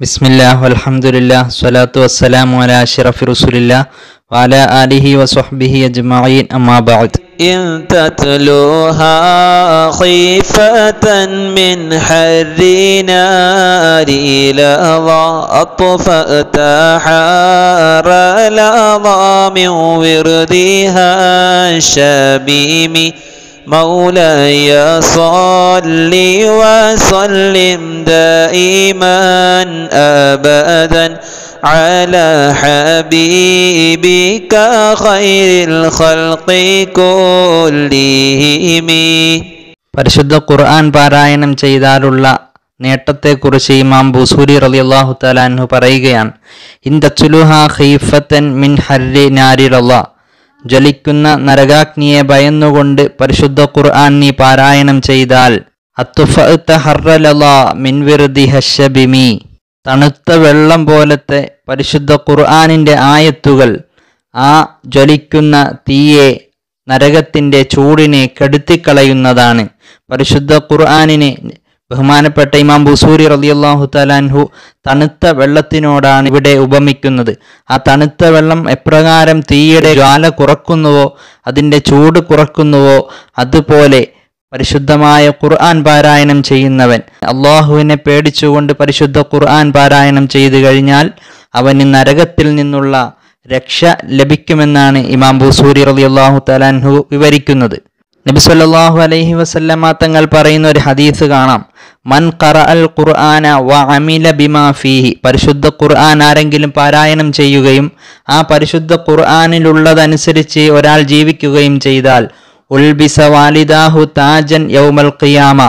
بسم الله والحمد لله والصلاة والسلام على أشرف رسول الله وعلى آله وصحبه أجمعين أما بعد إن تتلوها خيفة من حر نار لظى أطفأت حار لظى من وردها الشبيم مولاي صل وسلم دائما أبدا على حبيبك خير الخلق كلهم പരിശുദ്ധ ഖുർആൻ പാരായണം ചെയ്താലുള്ള നേട്ടത്തെക്കുറിച്ച് ഇമാം ബുസൂരി റളിയല്ലാഹു റലിയല്ലാഹു അൻഹു പറയുകയാണ് ഇൻ തച്ചുലുഹ ഖീഫത്തൻ മിൻ ഹർരി നാരിലല്ലാഹ് ജ്വലിക്കുന്ന നരകാഗ്നിയെ ഭയന്നുകൊണ്ട് പരിശുദ്ധ ഖുർആൻ നീ പാരായണം ചെയ്താൽ മിൻവിർദിഹി തണുത്ത വെള്ളം പോലത്തെ പരിശുദ്ധ ഖുർആാനിൻ്റെ ആയത്തുകൾ ആ ജ്വലിക്കുന്ന തീയെ നരകത്തിൻ്റെ ചൂടിനെ കെടുത്തിക്കളയുന്നതാണ് പരിശുദ്ധ ഖുർആാനിനെ ബഹുമാനപ്പെട്ട ഇമാം ബുസൂരി റലിയല്ലാഹു തലാൻഹു തണുത്ത വെള്ളത്തിനോടാണ് ഇവിടെ ഉപമിക്കുന്നത് ആ തണുത്ത വെള്ളം എപ്രകാരം തീയുടെ ജ്വാല കുറക്കുന്നുവോ അതിൻ്റെ ചൂട് കുറക്കുന്നുവോ അതുപോലെ പരിശുദ്ധമായ ഖുർആൻ പാരായണം ചെയ്യുന്നവൻ അള്ളാഹുവിനെ പേടിച്ചുകൊണ്ട് പരിശുദ്ധ ഖുർആൻ പാരായണം ചെയ്തു കഴിഞ്ഞാൽ അവന് നരകത്തിൽ നിന്നുള്ള രക്ഷ ലഭിക്കുമെന്നാണ് ഇമാം ബുസൂരി റലിയല്ലാഹു തലാൻഹു വിവരിക്കുന്നത് നബി സല്ലാഹു അലൈഹി വസല്ലമ്മ തങ്ങൾ പറയുന്ന ഒരു ഹദീസ് കാണാം മൻ ഖറ അൽ ഖുർആന വ അമില ബിമാ ഫീഹി പരിശുദ്ധ ഖുർആൻ ആരെങ്കിലും പാരായണം ചെയ്യുകയും ആ പരിശുദ്ധ ഖുർആനിലുള്ളതനുസരിച്ച് ഒരാൾ ജീവിക്കുകയും ചെയ്താൽ ഉൽബിസ വാലിദാഹു താജൻ യൗമൽ ഖിയാമ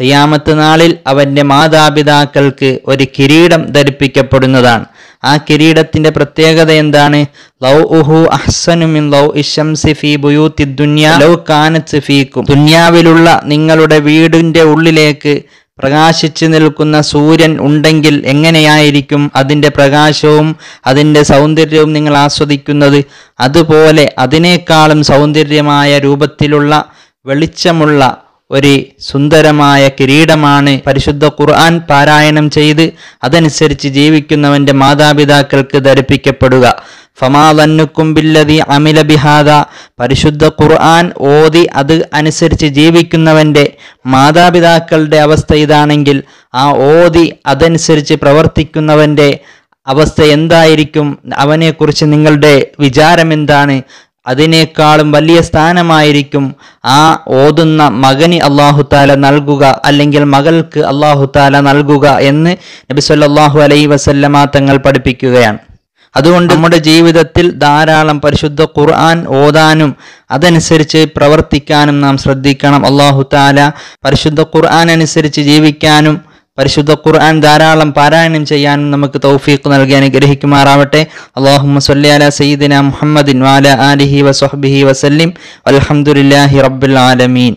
ഖിയാമത്ത് നാളിൽ അവൻ്റെ മാതാപിതാക്കൾക്ക് ഒരു കിരീടം ധരിപ്പിക്കപ്പെടുന്നതാണ് ആ കിരീടത്തിൻ്റെ പ്രത്യേകത എന്താണ് ലൗ ഉഹു അഹ്സനുമിൻ ലൗ ഇഷംസി ബുയൂത്തി ദുന്യ ലൗ കാനത്ത് ഫീക്കും ദുന്യാവിലുള്ള നിങ്ങളുടെ വീടിൻ്റെ ഉള്ളിലേക്ക് പ്രകാശിച്ചു നിൽക്കുന്ന സൂര്യൻ ഉണ്ടെങ്കിൽ എങ്ങനെയായിരിക്കും അതിൻ്റെ പ്രകാശവും അതിൻ്റെ സൗന്ദര്യവും നിങ്ങൾ ആസ്വദിക്കുന്നത് അതുപോലെ അതിനേക്കാളും സൗന്ദര്യമായ രൂപത്തിലുള്ള വെളിച്ചമുള്ള ഒരു സുന്ദരമായ കിരീടമാണ് പരിശുദ്ധ ഖുർആൻ പാരായണം ചെയ്ത് അതനുസരിച്ച് ജീവിക്കുന്നവന്റെ മാതാപിതാക്കൾക്ക് ധരിപ്പിക്കപ്പെടുക ഫമാതന്നുക്കും ബില്ലതി അമില പരിശുദ്ധ ഖുർആൻ ഓതി അത് അനുസരിച്ച് ജീവിക്കുന്നവന്റെ മാതാപിതാക്കളുടെ അവസ്ഥ ഇതാണെങ്കിൽ ആ ഓതി അതനുസരിച്ച് പ്രവർത്തിക്കുന്നവൻ്റെ അവസ്ഥ എന്തായിരിക്കും അവനെക്കുറിച്ച് നിങ്ങളുടെ വിചാരം എന്താണ് അതിനേക്കാളും വലിയ സ്ഥാനമായിരിക്കും ആ ഓതുന്ന മകന് അള്ളാഹുത്താല നൽകുക അല്ലെങ്കിൽ മകൾക്ക് അള്ളാഹുത്താല നൽകുക എന്ന് നബി അലൈ വസല്ലമ തങ്ങൾ പഠിപ്പിക്കുകയാണ് അതുകൊണ്ട് നമ്മുടെ ജീവിതത്തിൽ ധാരാളം പരിശുദ്ധ ഖുർആൻ ഓതാനും അതനുസരിച്ച് പ്രവർത്തിക്കാനും നാം ശ്രദ്ധിക്കണം അള്ളാഹു താല പരിശുദ്ധ ഖുർആൻ അനുസരിച്ച് ജീവിക്കാനും പരിശുദ്ധ ഖുർആൻ ധാരാളം പാരായണം ചെയ്യാനും നമുക്ക് തൗഫീഖ് നൽകി അനുഗ്രഹിക്കുമാറാവട്ടെ അള്ളാഹുമ്മ സല്ലി അല സയ്യിദിന മുഹമ്മദിൻ വാല ആലിഹി വസ്ഹബിഹി വസല്ലിം അലഹമുല്ലാഹി റബ്ബുൽ ആലമീൻ